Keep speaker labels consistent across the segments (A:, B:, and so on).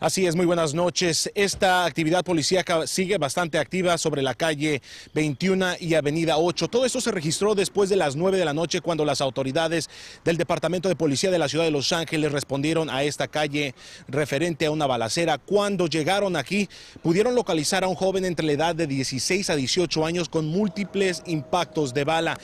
A: Así es, muy buenas noches. Esta actividad policíaca sigue bastante activa sobre la calle 21 y avenida 8. Todo esto se registró después de las 9 de la noche cuando las autoridades del Departamento de Policía de la Ciudad de Los Ángeles respondieron a esta calle referente a una balacera. Cuando llegaron aquí, pudieron localizar a un joven entre la edad de 16 a 18 años con múltiples impactos de bala.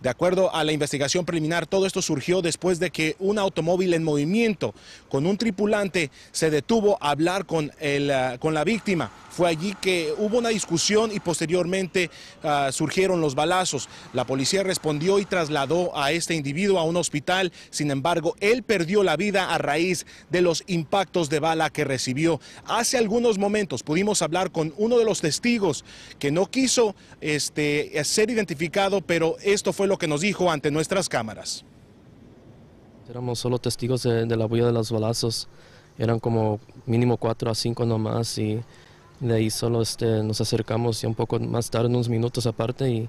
A: De acuerdo a la investigación preliminar, todo esto surgió después de que un automóvil en movimiento con un tripulante se detuvo a hablar con, eh, con la víctima. Fue allí que hubo una discusión y posteriormente ah, surgieron los balazos. La policía respondió y trasladó a este individuo a un hospital. Sin embargo, él perdió la vida a raíz de los impactos de bala que recibió. Hace algunos momentos pudimos hablar con uno de los testigos que no quiso este, ser identificado, pero esto fue lo que nos dijo ante nuestras
B: cámaras. Éramos solo testigos de, la bulla de los balazos. Eran como mínimo cuatro a cinco nomás y de ahí solo este, nos acercamos y un poco más tarde, unos minutos aparte, y,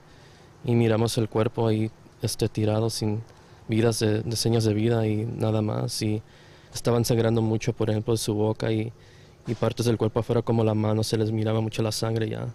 B: y miramos el cuerpo ahí este, tirado sin vidas de, señas de vida y nada más. Y estaban sangrando mucho, por ejemplo, de su boca y, y partes del cuerpo afuera como la mano, se les miraba mucho la sangre ya.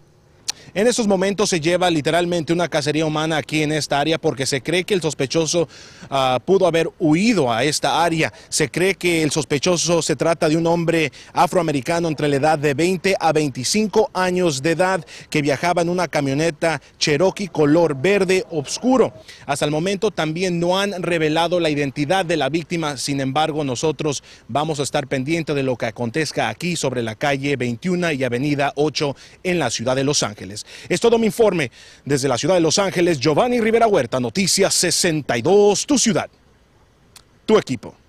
A: En esos momentos se lleva literalmente una cacería humana aquí en esta área porque se cree que el sospechoso ah, pudo haber huido a esta área. Se cree que el sospechoso se trata de un hombre afroamericano entre la edad de 20 a 25 años de edad que viajaba en una camioneta Cherokee color verde oscuro. Hasta el momento también no han revelado la identidad de la víctima, sin embargo nosotros vamos a estar pendientes de lo que acontezca aquí sobre la calle 21 y avenida 8 en la ciudad de Los Ángeles. Esto Es todo mi informe. Desde la ciudad de Los Ángeles, Giovanni Rivera Huerta, Noticias 62, tu ciudad, tu equipo.